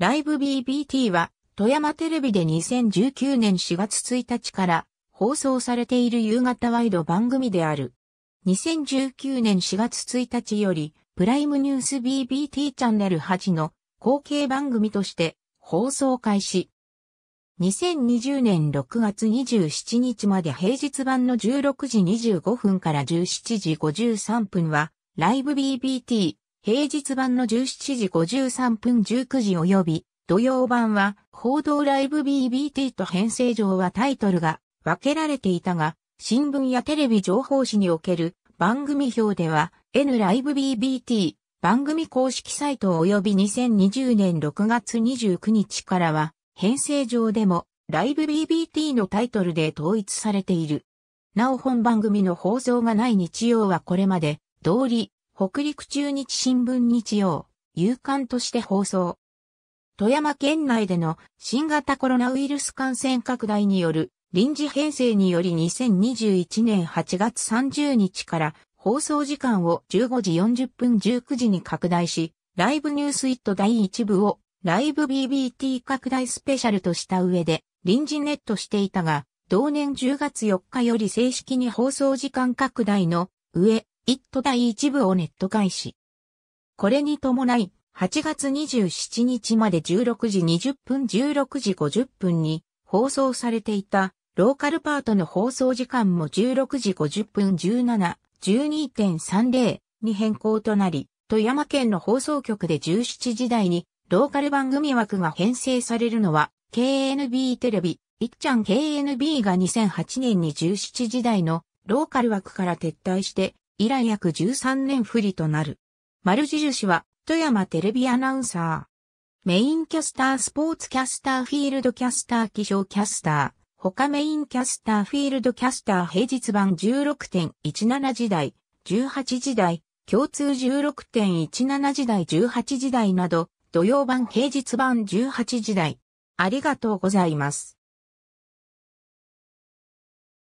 ライブ BBT は富山テレビで2019年4月1日から放送されている夕方ワイド番組である。2019年4月1日よりプライムニュース BBT チャンネル8の後継番組として放送開始。2020年6月27日まで平日版の16時25分から17時53分はライブ BBT 平日版の17時53分19時及び、土曜版は、報道ライブ BBT と編成上はタイトルが分けられていたが、新聞やテレビ情報誌における番組表では、N ライブ BBT 番組公式サイト及び2020年6月29日からは、編成上でもライブ BBT のタイトルで統一されている。なお本番組の放送がない日曜はこれまで、通り、北陸中日新聞日曜、夕刊として放送。富山県内での新型コロナウイルス感染拡大による臨時編成により2021年8月30日から放送時間を15時40分19時に拡大し、ライブニュースイット第1部をライブ BBT 拡大スペシャルとした上で臨時ネットしていたが、同年10月4日より正式に放送時間拡大の上、一ト第一部をネット開始。これに伴い、8月27日まで16時20分16時50分に放送されていたローカルパートの放送時間も16時50分17、12.30に変更となり、富山県の放送局で17時台にローカル番組枠が編成されるのは KNB テレビ、いっちゃん KNB が2008年に17時台のローカル枠から撤退して以来約13年不利となる。丸印は、富山テレビアナウンサー。メインキャスタースポーツキャスターフィールドキャスター気象キャスター。他メインキャスターフィールドキャスター平日版16.17時代、18時代、共通16.17時代18時代など、土曜版平日版18時代。ありがとうございます。